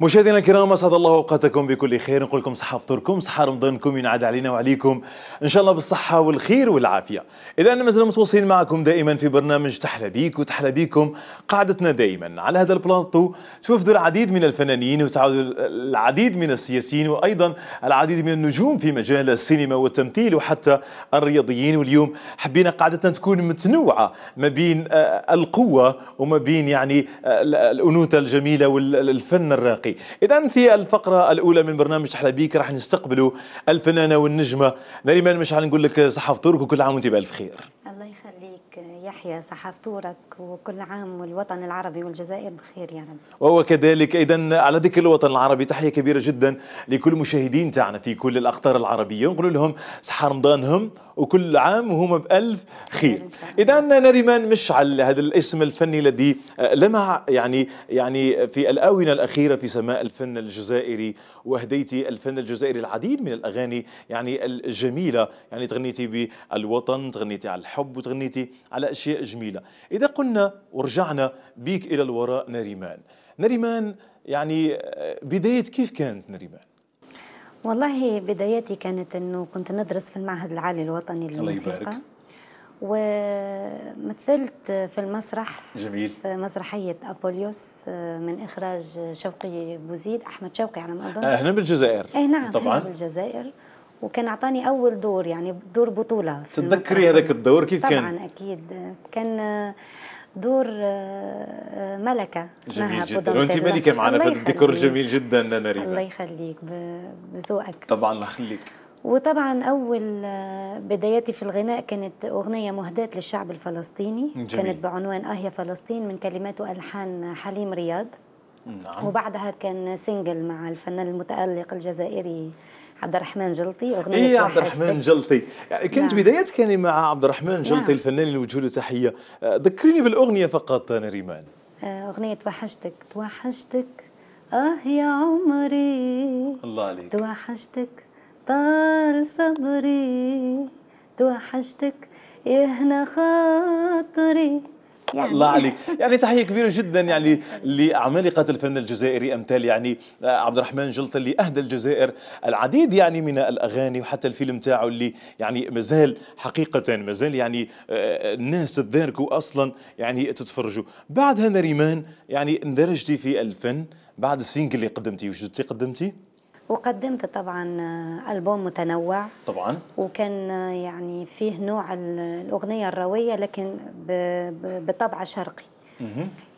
مشاهدينا الكرام اسعد الله اوقاتكم بكل خير نقول لكم صحه فطوركم صحه رمضانكم ينعاد علينا وعليكم ان شاء الله بالصحه والخير والعافيه اذا مازلنا متواصلين معكم دائما في برنامج تحلى بيك وتحلى بيكم قاعدتنا دائما على هذا البلاطو توفد العديد من الفنانين وتعود العديد من السياسيين وايضا العديد من النجوم في مجال السينما والتمثيل وحتى الرياضيين واليوم حبينا قاعدتنا تكون متنوعه ما بين آه، القوه وما بين يعني آه، الانوثه الجميله والفن الراقي الشرقي اذا في الفقره الاولى من برنامج احلى بيك راح نستقبلوا الفنانه والنجمه نريمان مشعل نقول لك صحه فطورك وكل عام وانت بالف خير الله يخليك يحيى صحة فطورك وكل عام والوطن العربي والجزائر بخير يا رب وهو كذلك اذا على ذكر الوطن العربي تحيه كبيره جدا لكل مشاهدين تاعنا في كل الاقطار العربيه نقول لهم صحه رمضانهم وكل عام وهم بألف خير إذا نريمان مشعل هذا الاسم الفني الذي آه، لمع يعني يعني في الآونة الأخيرة في سماء الفن الجزائري وهديتي الفن الجزائري العديد من الأغاني يعني الجميلة يعني تغنيتي بالوطن تغنيتي على الحب وتغنيتي على أشياء جميلة إذا قلنا ورجعنا بيك إلى الوراء نريمان نريمان يعني آه، بداية كيف كانت نريمان والله بداياتي كانت انه كنت ندرس في المعهد العالي الوطني للموسيقى ومثلت في المسرح جميل في مسرحية أبوليوس آه، من إخراج شوقي بوزيد أحمد شوقي على ما أظن آه، هنا بالجزائر أي نعم طبعا هنا بالجزائر وكان أعطاني أول دور يعني دور بطولة تتذكري هذاك الدور كيف طبعاً كان؟ طبعا أكيد كان آه، دور آه، آه، ملكه جميل جدا وانت ملكه معنا في الديكور جميل جدا نريد الله يخليك بذوقك طبعا الله يخليك وطبعا اول آه، بداياتي في الغناء كانت اغنيه مهداه للشعب الفلسطيني جميل. كانت بعنوان اه يا فلسطين من كلمات والحان حليم رياض نعم. وبعدها كان سنجل مع الفنان المتالق الجزائري عبد الرحمن جلطي اغنيه إيه عبد الرحمن جلطي كانت نعم. بدايتك يعني مع عبد الرحمن جلطي نعم. الفنان اللي وجهه له تحيه آه، ذكريني بالاغنيه فقط انا ريمان آه، اغنيه توحشتك توحشتك اه يا عمري الله عليك توحشتك طال صبري توحشتك يهنا خاطري يعني الله عليك يعني تحيه كبيره جدا يعني لعمالقه الفن الجزائري امثال يعني آه، عبد الرحمن جلطه اللي اهدى الجزائر العديد يعني من الاغاني وحتى الفيلم تاعه اللي يعني مازال حقيقه مازال يعني آه، الناس تداركوا اصلا يعني تتفرجوا بعدها نريمان يعني اندرجتي في الفن بعد السينك اللي قدمتي وش قدمتي وقدمت طبعا آه، ألبوم متنوع طبعا وكان آه، يعني فيه نوع الأغنية الروية لكن بطبع شرقي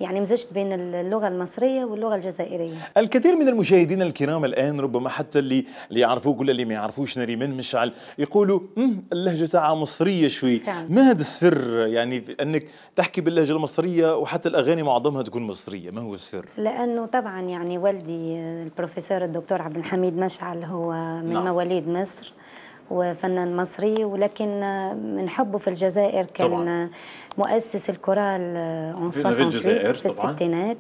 يعني مزجت بين اللغة المصرية واللغة الجزائرية الكثير من المشاهدين الكرام الآن ربما حتى اللي اللي يعرفوك ولا اللي ما يعرفوش نريمان مشعل يقولوا اللهجة تاعها مصرية شوي فعلا. ما هذا السر يعني أنك تحكي باللهجة المصرية وحتى الأغاني معظمها تكون مصرية ما هو السر؟ لأنه طبعا يعني والدي البروفيسور الدكتور عبد الحميد مشعل هو من نعم. مواليد مصر وفنان مصري ولكن من حبه في الجزائر كان طبعا. مؤسس الكورال آه، في, في الستينات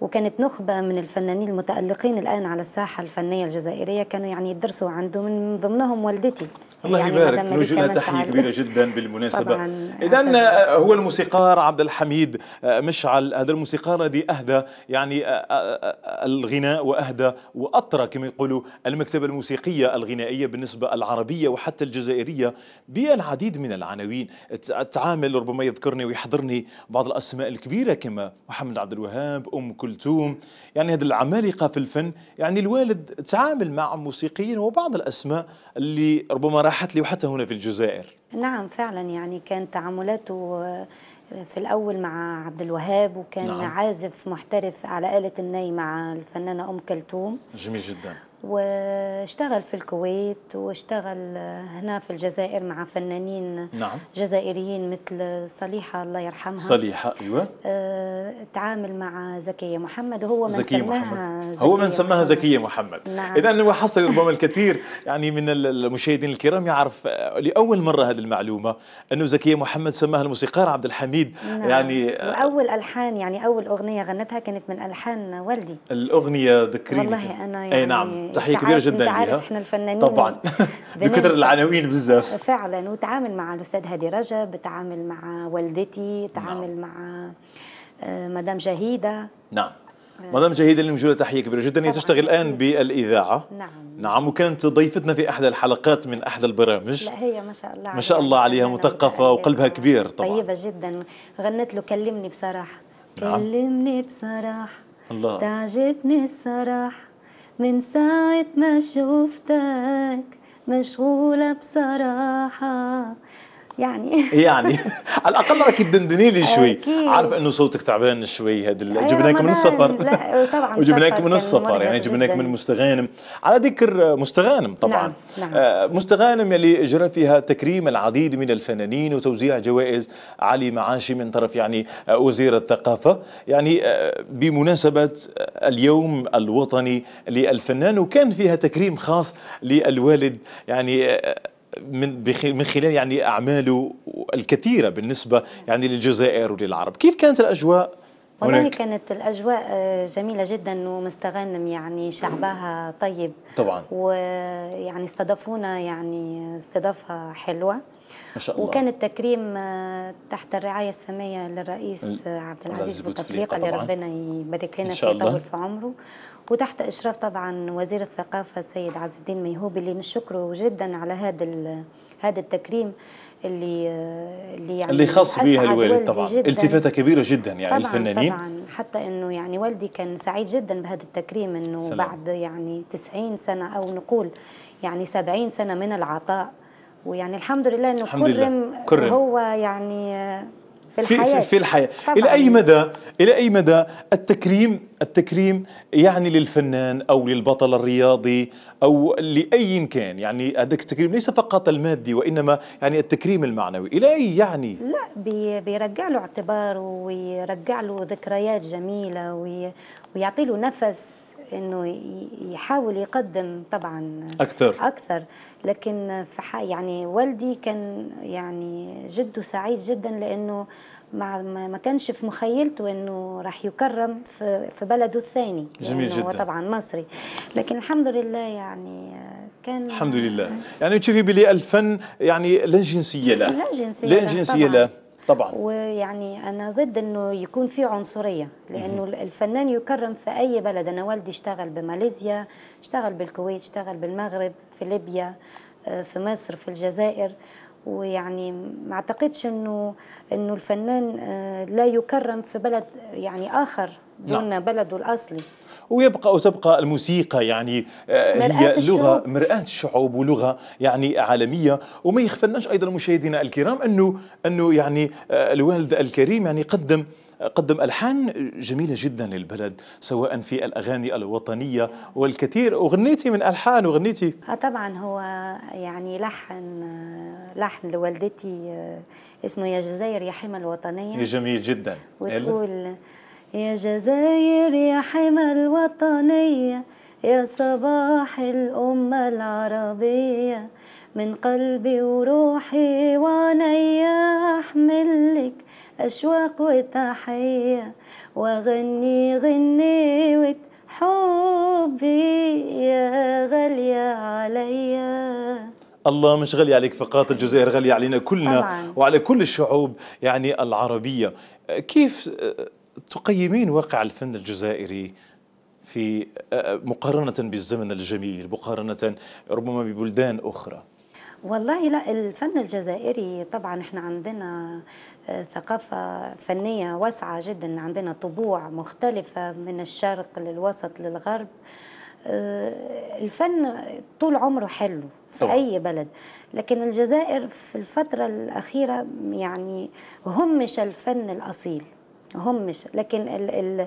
وكانت نخبة من الفنانين المتألقين الآن على الساحة الفنية الجزائرية كانوا يعني يدرسوا عنده من ضمنهم والدتي الله يعني يبارك نوجه تحيه كبيره جدا بالمناسبه اذا آه، هو الموسيقار عبد الحميد آه، مشعل هذا الموسيقار الذي اهدى يعني آه، الغناء واهدى واطرى كما يقولوا المكتبه الموسيقيه الغنائيه بالنسبه العربيه وحتى الجزائريه بالعديد من العناوين التعامل ربما يذكرني ويحضرني بعض الاسماء الكبيره كما محمد عبد الوهاب ام كلثوم يعني هذه العمالقه في الفن يعني الوالد تعامل مع موسيقيين وبعض الاسماء اللي ربما راحت لي وحتى هنا في الجزائر نعم فعلا يعني كانت تعاملاته آه، في الأول مع عبد الوهاب وكان نعم. عازف محترف على آلة الناي مع الفنانة أم كلثوم جميل جدا واشتغل في الكويت واشتغل هنا في الجزائر مع فنانين نعم. جزائريين مثل صليحة الله يرحمها صليحة أيوة اه تعامل مع زكية محمد وهو من زكية سماها محمد. زكية هو من سماها زكية محمد نعم. إذا لاحظت ربما الكثير يعني من المشاهدين الكرام يعرف آه، لأول مرة هذه المعلومة أنه زكية محمد سماها الموسيقار عبد الحميد نعم. يعني آه، وأول ألحان يعني أول أغنية غنتها كانت من ألحان والدي الأغنية ذكريني والله أنا يعني أي نعم يعني يعني تحيه كبيره جدا ليها عارف احنا الفنانين طبعا بكثر العناوين بزاف فعلا وتعامل مع الاستاذ هادي رجب تعامل مع والدتي تعامل نعم. مع آه، مدام جهيده نعم آه. مدام جهيده اللي موجوده تحيه كبيره جدا هي تشتغل الان بالاذاعه نعم نعم وكانت ضيفتنا في احدى الحلقات من احدى البرامج لا هي ما شاء الله ما شاء الله عليها مثقفه وقلبها كبير طبعا طيبه جدا غنت له كلمني بصراحه نعم. كلمني بصراحه الله تعجبني الصراحه من ساعة ما شوفتك مشغولة بصراحة يعني يعني على الاقل راكي تدندني لي شوي عارف انه صوتك تعبان شوي هذا أيوة، جبناك من السفر لا طبعا وجبناك من السفر يعني جبناك من مستغانم على ذكر مستغانم طبعا نعم. نعم. آه، مستغانم يلي جرى فيها تكريم العديد من الفنانين وتوزيع جوائز علي معاشي من طرف يعني آه، وزير الثقافه يعني آه، بمناسبه اليوم الوطني للفنان وكان فيها تكريم خاص للوالد يعني من من خلال يعني اعماله الكثيره بالنسبه يعني للجزائر وللعرب كيف كانت الاجواء والله كانت الأجواء آه، جميلة جدا ومستغانم يعني شعبها طيب طبعا ويعني استضافونا يعني استضافة حلوة ما شاء الله وكان التكريم آه، تحت الرعاية السامية للرئيس عبد العزيز بوتفليقة اللي ربنا يبارك لنا في طول في عمره وتحت إشراف طبعا وزير الثقافة السيد عز الدين ميهوب اللي نشكره جدا على هذا هذا التكريم اللي اللي يعني اللي خاص بها الوالد طبعا التفاته كبيره جدا يعني طبعاً الفنانين طبعا حتى انه يعني والدي كان سعيد جدا بهذا التكريم انه سلام. بعد يعني 90 سنه او نقول يعني 70 سنه من العطاء ويعني الحمد لله انه الحمد كرم, لله. كرم هو يعني في الحياة, في, في الحياة. طبعاً. إلى أي مدى إلى أي مدى التكريم التكريم يعني للفنان أو للبطل الرياضي أو لأي كان يعني هذاك التكريم ليس فقط المادي وإنما يعني التكريم المعنوي إلى أي يعني لا بي بيرجع له اعتباره ويرجع له ذكريات جميلة ويعطي له نفس انه يحاول يقدم طبعا اكثر اكثر لكن في يعني والدي كان يعني جده سعيد جدا لانه مع ما كانش في مخيلته انه راح يكرم في, في بلده الثاني جميل جدا هو طبعا مصري لكن الحمد لله يعني آه، كان الحمد لله يعني تشوفي بلي الفن يعني لا جنسيه له لا جنسيه له طبعا ويعني انا ضد انه يكون في عنصريه لانه الفنان يكرم في اي بلد انا والدي اشتغل بماليزيا اشتغل بالكويت اشتغل بالمغرب في ليبيا آه، في مصر في الجزائر ويعني ما اعتقدش انه انه الفنان آه، لا يكرم في بلد يعني اخر ضمن نعم. بلده الأصلي ويبقى وتبقى الموسيقى يعني آه، هي الشعوب. لغه مراه الشعوب ولغه يعني عالميه وما يخفلناش ايضا مشاهدينا الكرام انه انه يعني آه، الوالد الكريم يعني قدم قدم الحان جميله جدا للبلد سواء في الاغاني الوطنيه والكثير وغنيتي من الحان وغنيتي آه، طبعا هو يعني لحن لحن لوالدتي اسمه يا جزائر يا حمى الوطنيه جميل جدا وتقول يا جزاير يا حمى الوطنية يا صباح الأمة العربية من قلبي وروحي أحمل أحملك أشواق وتحية وغني غني حبي يا غالية عليا الله مش غالية عليك فقط الجزائر غالية علينا كلنا طبعاً. وعلى كل الشعوب يعني العربية كيف تقيمين واقع الفن الجزائري في آه، آه، مقارنة بالزمن الجميل مقارنة ربما ببلدان أخرى والله لا الفن الجزائري طبعا احنا عندنا آه، ثقافة فنية واسعة جدا عندنا طبوع مختلفة من الشرق للوسط للغرب الفن طول عمره حلو في طبعا. أي بلد لكن الجزائر في الفترة الأخيرة يعني همش الفن الأصيل همش لكن ال ال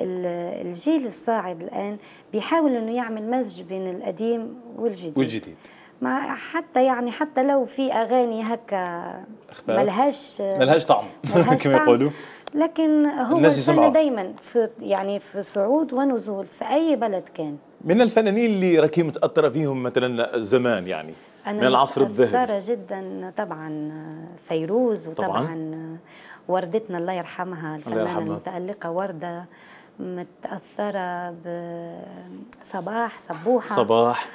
ال الجيل الصاعد الآن بيحاول أنه يعمل مزج بين القديم والجديد والجديد ما حتى يعني حتى لو في اغاني هكا ملهاش ملهاش طعم كما يقولوا لكن هو الفن دايما في يعني في صعود ونزول في اي بلد كان من الفنانين اللي راكي متاثره فيهم مثلا زمان يعني أنا من العصر الذهبي متاثره جدا طبعا فيروز وطبعا طبعا وردتنا الله يرحمها الفنانه المتالقه ورده متاثره بصباح صبوحه صباح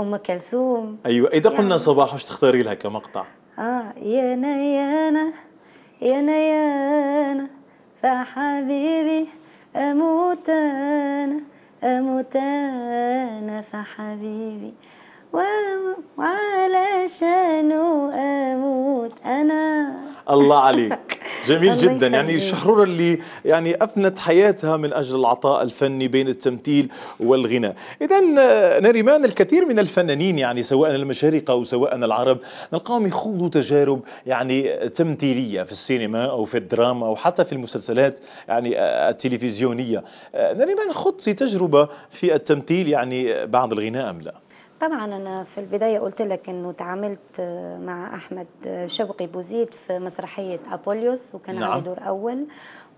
ام كلثوم ايوه اذا يعني قلنا صباح وش تختاري لها كمقطع؟ اه يا نيانا يا نيانا فحبيبي اموت انا اموت انا فحبيبي وعلشانه اموت انا الله عليك جميل جدا يعني شحرورة اللي يعني أفنت حياتها من أجل العطاء الفني بين التمثيل والغناء إذا آه، نريمان الكثير من الفنانين يعني سواء المشارقة أو سواء العرب نلقاهم يخوضوا تجارب يعني تمثيلية في السينما أو في الدراما أو حتى في المسلسلات يعني آه، التلفزيونية آه، نريمان خضتي تجربة في التمثيل يعني بعد الغناء أم لا؟ طبعا انا في البدايه قلت لك انه تعاملت آه، مع احمد آه، شوقي بوزيد في مسرحيه ابوليوس وكان نعم. عندي دور اول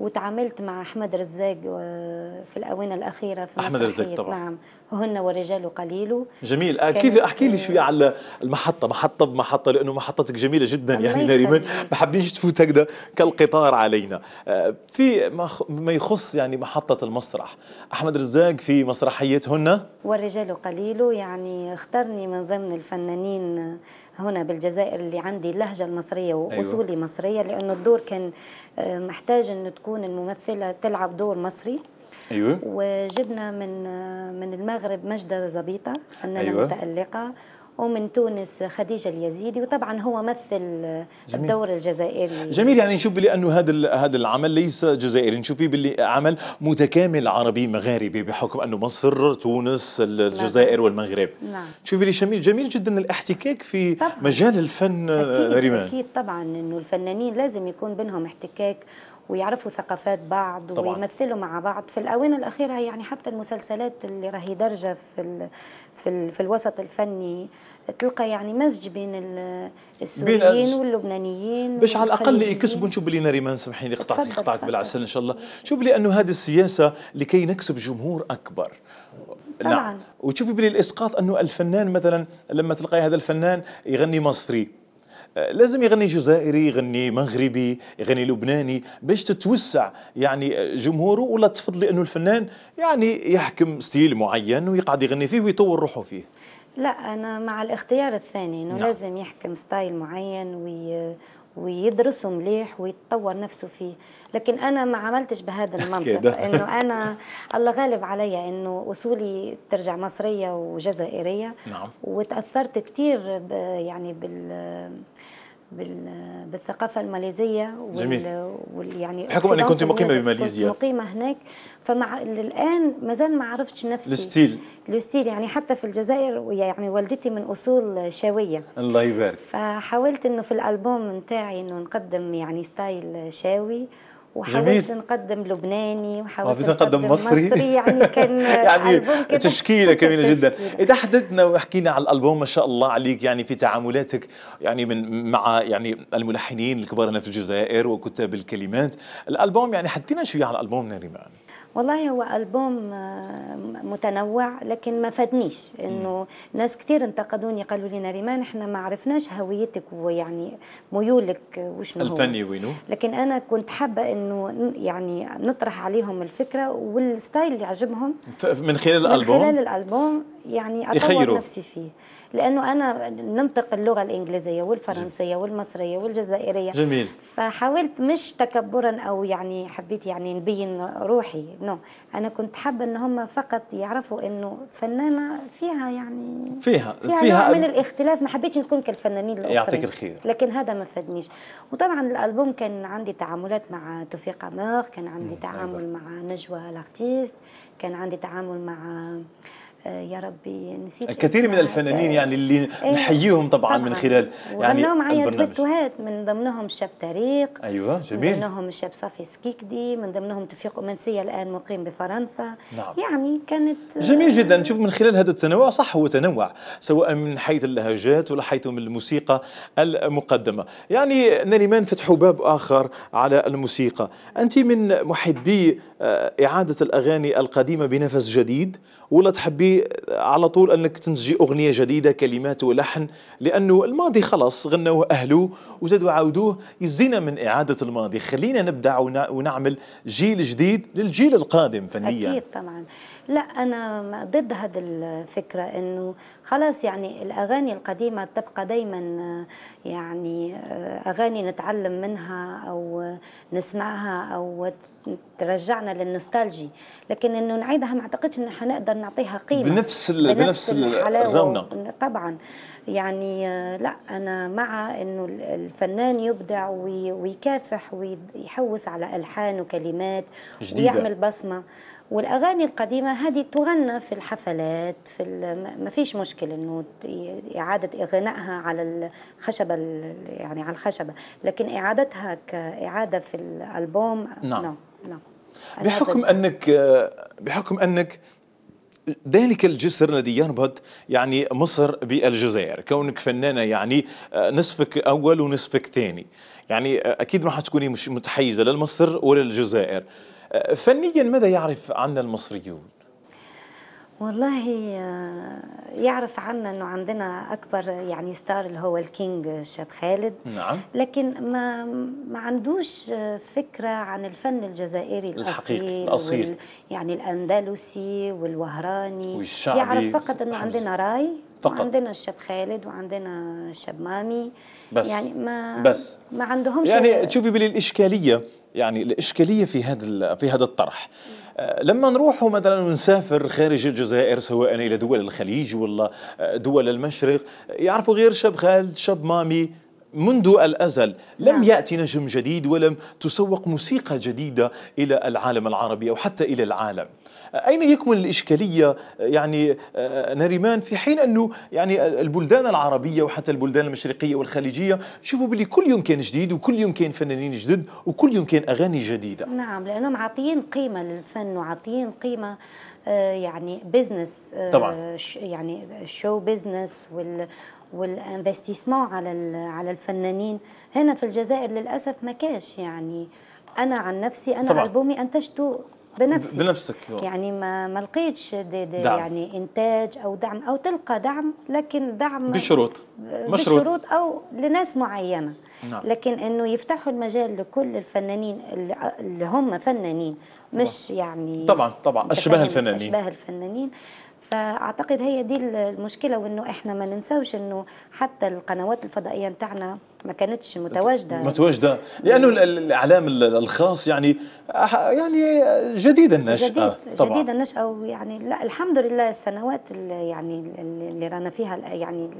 وتعاملت مع احمد رزاق آه، في الاونه الاخيره في احمد رزاق طبعا نعم هن ورجال قليل جميل آه كيف احكي لي شوي على المحطه محطه بمحطه لانه محطتك جميله جدا يعني نريمان ما حابينش تفوت هكذا كالقطار علينا آه في ما يخص يعني محطه المسرح احمد رزاق في مسرحيتهن والرجال قليل يعني اختارني من ضمن الفنانين هنا بالجزائر اللي عندي اللهجه المصريه أيوة. واصولي أيوة. مصريه لانه الدور كان آه، محتاج انه تكون الممثله تلعب دور مصري ايوه وجبنا من آه، من المغرب مجده زبيطه فنانه أيوة. متالقه ومن تونس خديجه اليزيدي وطبعا هو مثل جميل. الدور الجزائري جميل يعني نشوف بلي انه هذا هذا العمل ليس جزائري نشوف باللي عمل متكامل عربي مغاربي بحكم انه مصر تونس نعم. الجزائر نعم. والمغرب نعم شوفي بلي جميل جميل جدا الاحتكاك في طبعا. مجال الفن أكيد ريمان اكيد طبعا انه الفنانين لازم يكون بينهم احتكاك ويعرفوا ثقافات بعض طبعاً. ويمثلوا مع بعض في الاونه الاخيره يعني حتى المسلسلات اللي راهي درجه في الـ في, الـ في الوسط الفني تلقى يعني مزج بين السوريين واللبنانيين باش على الاقل يكسبوا نشوف بلي ناري ما سامحيني قطعتك قطعك بالعسل ان شاء الله شوف بلي انه هذه السياسه لكي نكسب جمهور اكبر نعم. طبعا نعم. وتشوفي بلي الاسقاط انه الفنان مثلا لما تلقاي هذا الفنان يغني مصري لازم يغني جزائري يغني مغربي يغني لبناني باش تتوسع يعني جمهوره ولا تفضلي انه الفنان يعني يحكم ستيل معين ويقعد يغني فيه ويطور روحه فيه لا انا مع الاختيار الثاني انه نعم. لازم يحكم ستايل معين وي ويدرسه مليح ويتطور نفسه فيه لكن انا ما عملتش بهذا المنطق انه انا الله غالب عليا انه اصولي ترجع مصريه وجزائريه نعم وتاثرت كثير يعني بال بالثقافة الماليزية وال, وال يعني بحكم أنك كنت مقيمة بماليزيا كنت مقيمة هناك فمع الآن مازال ما عرفتش نفسي الستيل الستيل يعني حتى في الجزائر يعني والدتي من أصول شاوية الله يبارك فحاولت أنه في الألبوم نتاعي أنه نقدم يعني ستايل شاوي وحاولت نقدم لبناني وحاولت نقدم مصري. مصري يعني كان يعني تشكيله كبيره جدا اذا حددنا وحكينا على الالبوم ما شاء الله عليك يعني في تعاملاتك يعني من مع يعني الملحنين الكبار هنا في الجزائر وكتاب الكلمات الالبوم يعني حدينا شويه على الالبوم ناري معنا والله هو ألبوم آه، متنوع لكن ما فادنيش انه ناس كثير انتقدوني قالوا لي ريمان احنا ما عرفناش هويتك ويعني ميولك وشنو الفني وينو لكن انا كنت حابه انه يعني نطرح عليهم الفكره والستايل اللي عجبهم من خلال الالبوم من خلال الالبوم يعني اطور يخيروا. نفسي فيه لانه انا ننطق اللغه الانجليزيه والفرنسيه والمصريه والجزائريه جميل فحاولت مش تكبرا او يعني حبيت يعني نبين روحي نو انا كنت حابه ان هم فقط يعرفوا انه فنانه فيها يعني فيها فيها, فيها نوع من الاختلاف ما حبيتش نكون كالفنانين الاخرين يعطيك الخير لكن هذا ما فادنيش وطبعا الالبوم كان عندي تعاملات مع توفيق امور كان عندي تعامل مع نجوى الارتيست كان عندي تعامل مع آه، يا ربي نسيت الكثير من الفنانين يعني اللي إيه، نحييهم طبعا, طبعاً من خلال يعني البرنامج معايا من ضمنهم الشاب طريق ايوه جميل من ضمنهم الشاب صافي سكيكدي من ضمنهم تفيق امنسيه الان مقيم بفرنسا نعم. يعني كانت آه، جميل جدا نشوف من خلال هذا التنوع صح هو تنوع سواء من حيث اللهجات ولا حيث من الموسيقى المقدمه يعني نريمان فتحوا باب اخر على الموسيقى انت من محبي آه، اعاده الاغاني القديمه بنفس جديد ولا تحبي على طول انك تنتجي اغنيه جديده كلمات ولحن لانه الماضي خلاص غنوه اهله وزادوا عاودوه يزينا من اعاده الماضي خلينا نبدا ونعمل جيل جديد للجيل القادم فنيا اكيد طبعا لا أنا ضد هذه الفكرة أنه خلاص يعني الأغاني القديمة تبقى دايما يعني أغاني نتعلم منها أو نسمعها أو ترجعنا للنوستالجي لكن انه نعيدها ما اعتقدش ان احنا نقدر نعطيها قيمه بنفس الـ بنفس, بنفس الرونق طبعا يعني لا انا مع انه الفنان يبدع ويكافح ويحوس على الحان وكلمات جديدة. ويعمل بصمه والاغاني القديمه هذه تغنى في الحفلات في ما فيش مشكل انه اعاده اغنائها على الخشبه يعني على الخشبه لكن اعادتها كاعاده في الالبوم نعم نعم, نعم. بحكم انك بحكم انك ذلك الجسر الذي يربط يعني مصر بالجزائر كونك فنانه يعني آه، نصفك اول ونصفك ثاني يعني آه، اكيد ما حتكوني مش متحيزه لا ولا للجزائر فنيا ماذا يعرف عنا المصريون؟ والله آه، يعرف عنا انه عندنا اكبر يعني ستار اللي هو الكينج شاب خالد نعم لكن ما ما عندوش فكره عن الفن الجزائري الاصيل الاصيل يعني الاندلسي والوهراني والشعبي يعرف فقط انه عندنا راي فقط عندنا الشاب خالد وعندنا الشاب مامي بس يعني ما بس ما عندهمش يعني تشوفي بالاشكاليه الاشكاليه يعني الاشكاليه في هذا في هذا الطرح آه، لما نروح مثلا ونسافر خارج الجزائر سواء الى دول الخليج ولا آه، دول المشرق يعرفوا غير شاب خالد شاب مامي منذ الازل لم نعم. ياتي نجم جديد ولم تسوق موسيقى جديده الى العالم العربي او حتى الى العالم أين يكمن الإشكالية يعني آه، نريمان في حين أنه يعني البلدان العربية وحتى البلدان المشرقية والخليجية شوفوا بلي كل يوم كان جديد وكل يوم كان فنانين جدد وكل يوم كان أغاني جديدة نعم لأنهم عاطيين قيمة للفن وعاطيين قيمة آه، يعني بزنس آه، طبعا يعني شو بزنس وال والانفستيسمون على على الفنانين هنا في الجزائر للاسف ما كاش يعني انا عن نفسي انا طبعا. البومي انتجته بنفسي بنفسك يعني ما ما لقيتش دي دي دعم. يعني انتاج او دعم او تلقى دعم لكن دعم بشروط مشروط. بشروط او لناس معينه نعم. لكن انه يفتحوا المجال لكل الفنانين اللي هم فنانين مش طبعا. يعني طبعا طبعا اشباه الفنانين اشباه الفنانين فاعتقد هي دي المشكله وانه احنا ما ننساوش انه حتى القنوات الفضائيه نتاعنا ما كانتش متواجده متواجده لانه الاعلام الخاص يعني يعني جديد النشاه جديد, طبعا. جديد النشاه ويعني لا الحمد لله السنوات اللي يعني اللي رانا فيها يعني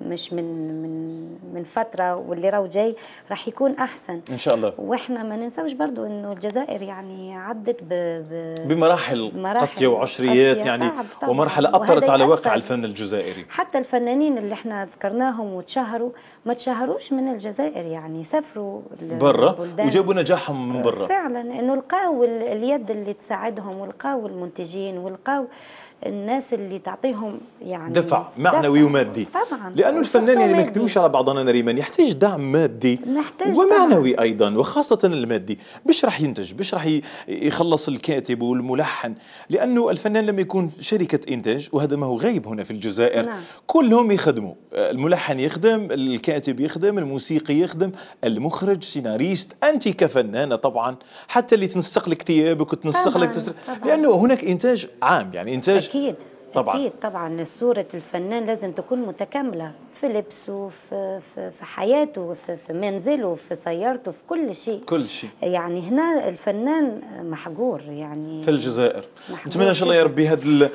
مش من من من فتره واللي راهو جاي راح يكون احسن ان شاء الله واحنا ما ننساوش برضو انه الجزائر يعني عدت ب ب بمراحل, قصيه قاسيه وعشريات يعني ومرحله اثرت على واقع الفن الجزائري حتى الفنانين اللي احنا ذكرناهم وتشهروا ما تشهروش من الجزائر يعني سافروا برا وجابوا نجاحهم من برا فعلا انه لقاو اليد اللي تساعدهم ولقاو المنتجين ولقاو الناس اللي تعطيهم يعني دفع معنوي دفع. ومادي طبعا لانه الفنان يعني ما نكذبوش على بعضنا ريمان يحتاج دعم مادي نحتاج ومعنوي طبعاً. ايضا وخاصه المادي باش راح ينتج باش راح يخلص الكاتب والملحن لانه الفنان لما يكون شركه انتاج وهذا ما هو غايب هنا في الجزائر نعم. كلهم يخدموا الملحن يخدم الكاتب يخدم الموسيقي يخدم المخرج سيناريست انت كفنانه طبعا حتى اللي تنسق لك ثيابك وتنسق لك تسر... لانه هناك انتاج عام يعني انتاج اكيد طبعا اكيد طبعا صوره الفنان لازم تكون متكامله في لبسه في في, في حياته في, في منزله في سيارته في كل شيء كل شيء يعني هنا الفنان محجور يعني في الجزائر نتمنى ان شاء الله يا ربي هذا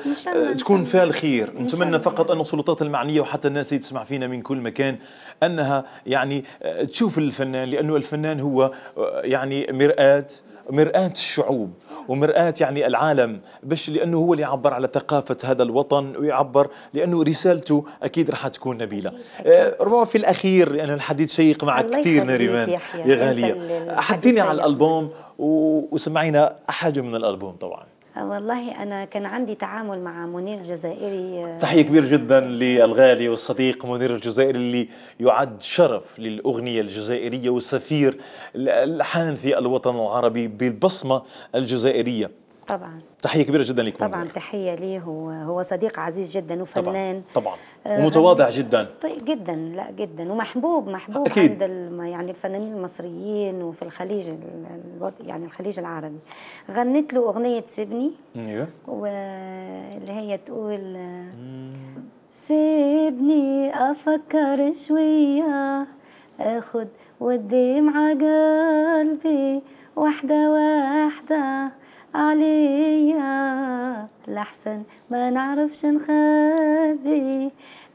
تكون فيها الخير نتمنى فقط ان السلطات المعنيه وحتى الناس اللي تسمع فينا من كل مكان انها يعني آه، تشوف الفنان لانه الفنان هو آه، يعني مرآه مرآة الشعوب ومرآة يعني العالم باش لأنه هو اللي يعبر على ثقافة هذا الوطن ويعبر لأنه رسالته أكيد راح تكون نبيلة آه، ربما في الأخير لأن الحديث شيق معك كثير نريمان يا غالية حديني على الألبوم وسمعينا حاجة من الألبوم طبعاً والله أنا كان عندي تعامل مع منير جزائري آه، تحية كبيرة جدا للغالي والصديق منير الجزائري اللي يعد شرف للأغنية الجزائرية وسفير الحان في الوطن العربي بالبصمة الجزائرية طبعا تحيه كبيره جدا لكم طبعا تحيه ليه هو هو صديق عزيز جدا وفنان طبعا, طبعاً. آه، ومتواضع جدا طيب جدا لا جدا ومحبوب محبوب أكيد. عند الم يعني الفنانين المصريين وفي الخليج يعني الخليج العربي غنت له اغنيه سيبني ايوه واللي هي تقول آه، سيبني افكر شويه اخد قدام على قلبي واحده واحده عليا لحسن ما نعرفش نخبي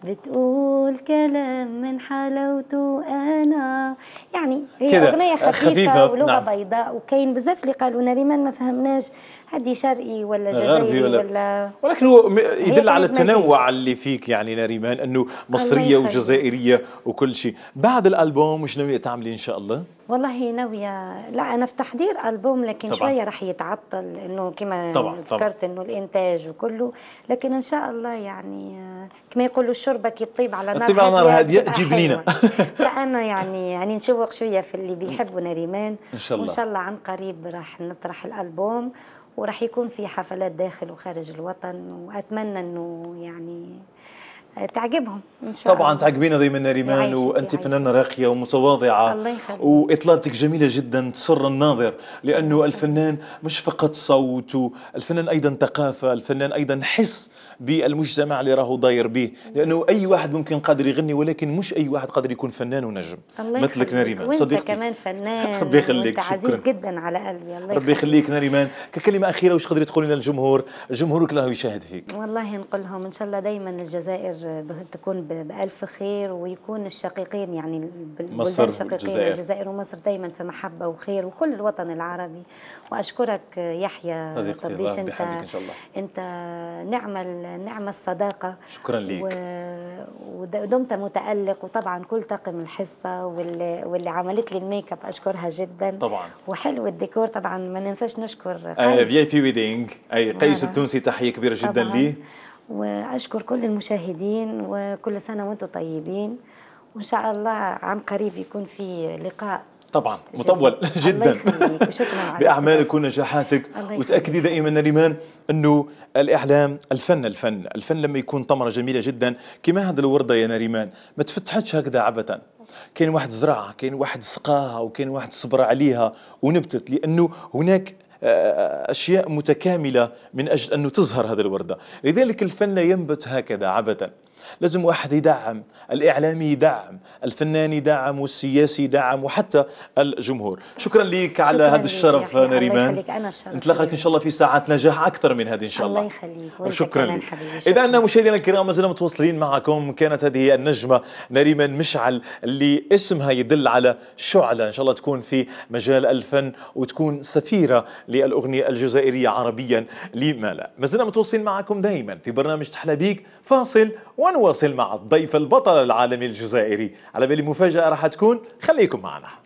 بتقول كلام من حلاوته انا يعني هي اغنيه خفيفه, خفيفة ولغه نعم. بيضاء وكاين بزاف اللي قالوا لنا ما فهمناش هدي شرقي ولا جزائري ولا, ولا ولكن هو يدل على التنوع اللي فيك يعني نريمان انه مصريه وجزائريه وكل شيء بعد الالبوم مش ناويه تعملي ان شاء الله والله ناويه لا انا في تحضير البوم لكن طبعا. شويه راح يتعطل انه كما طبعا. ذكرت انه الانتاج وكله لكن ان شاء الله يعني آه، كما يقولوا الشربة كي تطيب على نار طيب على نار هاديه تجيب لينا فانا يعني يعني نشوق شويه في اللي بيحبوا نريمان ان شاء الله وان شاء الله عن قريب راح نطرح الالبوم وراح يكون في حفلات داخل وخارج الوطن واتمنى انه يعني تعجبهم ان شاء طبعا الله. تعجبينا دايما ريمان وانت فنانه راقيه ومتواضعه الله يخليك واطلالتك جميله جدا تسر الناظر لانه الفنان مش فقط صوت الفنان ايضا ثقافه الفنان ايضا حس بالمجتمع اللي راهو داير به لانه اي واحد ممكن قادر يغني ولكن مش اي واحد قادر يكون فنان ونجم الله مثلك نريمان صديقتي كمان فنان ربي يخليك عزيز شكرا. جدا على قلبي الله ربي يخليك نريمان ككلمه اخيره واش تقدري تقولي للجمهور جمهورك راهو يشاهد فيك والله نقول لهم ان شاء الله دايما الجزائر تكون بألف خير ويكون الشقيقين يعني مصر الشقيقين الجزائر ومصر دائما في محبة وخير وكل الوطن العربي وأشكرك يحيى طبيش انت إن شاء الله. أنت نعمة نعمة الصداقة شكرا لك ودمت متألق وطبعا كل طاقم الحصة واللي, واللي عملت لي الميك اب أشكرها جدا طبعا وحلو الديكور طبعا ما ننساش نشكر في آه في ويدينج أي قيس نعم. التونسي تحية كبيرة جدا لي واشكر كل المشاهدين وكل سنه وانتم طيبين وان شاء الله عن قريب يكون في لقاء طبعا مطول جدا باعمالك ونجاحاتك وتاكدي دائما ريمان انه الاعلام الفن الفن الفن لما يكون ثمره جميله جدا كما هذا الورده يا ناريمان ما تفتحتش هكذا عبثا كاين واحد زرعها كاين واحد سقاها وكاين واحد صبر عليها ونبتت لانه هناك أشياء متكاملة من أجل أن تظهر هذه الوردة لذلك الفن لا ينبت هكذا عبثا لازم واحد يدعم الإعلامي يدعم الفنان يدعم والسياسي يدعم وحتى الجمهور شكرا لك على هذا الشرف نريمان نتلاقاك إن شاء الله في ساعات نجاح أكثر من هذه إن شاء الله الله يخليك شكرا لك إذا أن مشاهدينا الكرام ما زلنا متواصلين معكم كانت هذه النجمة نريمان مشعل اللي اسمها يدل على شعلة إن شاء الله تكون في مجال الفن وتكون سفيرة للأغنية الجزائرية عربيا لما لا ما زلنا متواصلين معكم دائما في برنامج تحلى بيك فاصل ونواصل مع الضيف البطل العالمي الجزائري على بالي مفاجأة راح تكون خليكم معنا